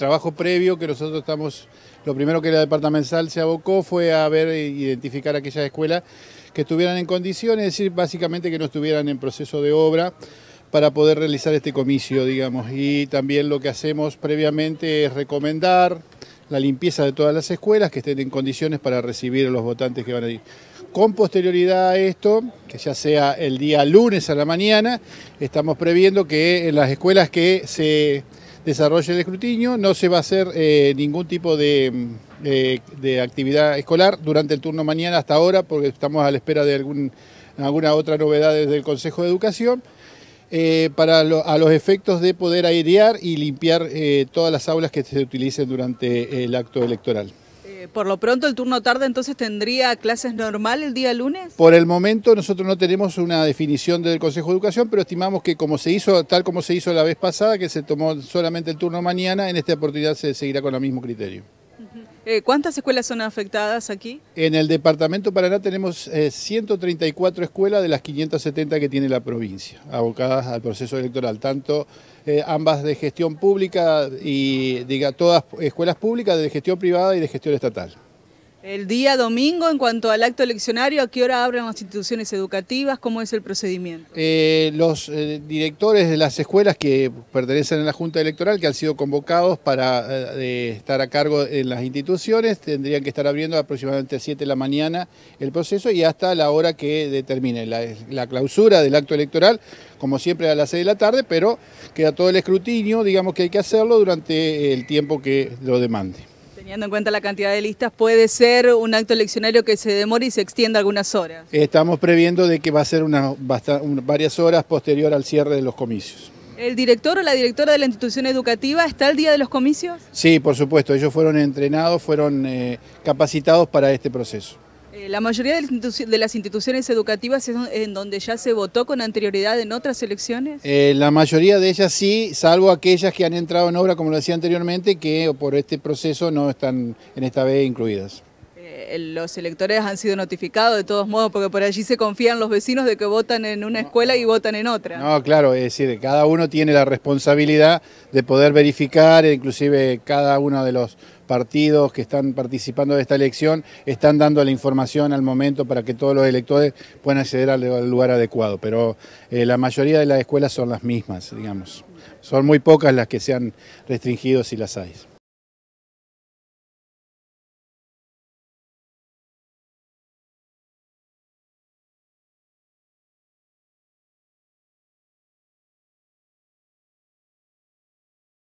trabajo previo que nosotros estamos, lo primero que la departamental se abocó fue a ver e identificar aquellas escuelas que estuvieran en condiciones, es decir, básicamente que no estuvieran en proceso de obra para poder realizar este comicio, digamos. Y también lo que hacemos previamente es recomendar la limpieza de todas las escuelas que estén en condiciones para recibir a los votantes que van a ir. Con posterioridad a esto, que ya sea el día lunes a la mañana, estamos previendo que en las escuelas que se Desarrollo el escrutinio, no se va a hacer eh, ningún tipo mm, eh, de, actividad escolar durante el turno mañana hasta ahora, porque estamos a la espera de algún, alguna otra novedad desde el Consejo de Educación. Eh, para a los efectos de poder airear y limpiar todas las aulas que se utilicen durante el acto electoral por lo pronto el turno tarde entonces tendría clases normal el día lunes. Por el momento nosotros no tenemos una definición del Consejo de Educación, pero estimamos que como se hizo, tal como se hizo la vez pasada, que se tomó solamente el turno mañana, en esta oportunidad se seguirá con el mismo criterio. Eh, ¿Cuántas escuelas son afectadas aquí? En el departamento Paraná tenemos 134 eh, escuelas de las 570 que tiene la provincia, abocadas al proceso electoral, tanto eh, ambas de gestión pública y diga todas escuelas públicas de gestión privada y de gestión estatal. El día domingo, en cuanto al acto eleccionario, ¿a qué hora abren las instituciones educativas? ¿Cómo es el procedimiento? Eh, los eh, directores de las escuelas que pertenecen a la Junta Electoral, que han sido convocados para eh, estar a cargo en las instituciones, tendrían que estar abriendo aproximadamente a 7 de la mañana el proceso y hasta la hora que determine la, la clausura del acto electoral, como siempre a las 6 de la tarde, pero queda todo el escrutinio, digamos que hay que hacerlo durante el tiempo que lo demande. Teniendo en cuenta la cantidad de listas, puede ser un acto eleccionario que se demore y se extienda algunas horas. Estamos previendo de que va a ser varias horas posterior al cierre de los comicios. ¿El director o la directora de la institución educativa está al día de los comicios? Sí, por supuesto, ellos fueron entrenados, fueron eh, capacitados para este proceso. Eh, la mayoría de las instituciones educativas es en donde ya se votó con anterioridad en otras elecciones. Eh, la mayoría de ellas sí, salvo aquellas que han entrado en obra, como lo decía anteriormente, que por este proceso no están en esta vez incluidas. Eh, los electores han sido notificados de todos modos, porque por allí se confían los vecinos de que votan en una escuela y votan en otra. No, claro, es decir, cada uno tiene la responsabilidad de poder verificar, e inclusive cada uno de los partidos que están participando de esta elección están dando la información al momento para que todos los electores puedan acceder al lugar adecuado, pero eh, la mayoría de las escuelas son las mismas, digamos. Son muy pocas las que se han restringido si las hay.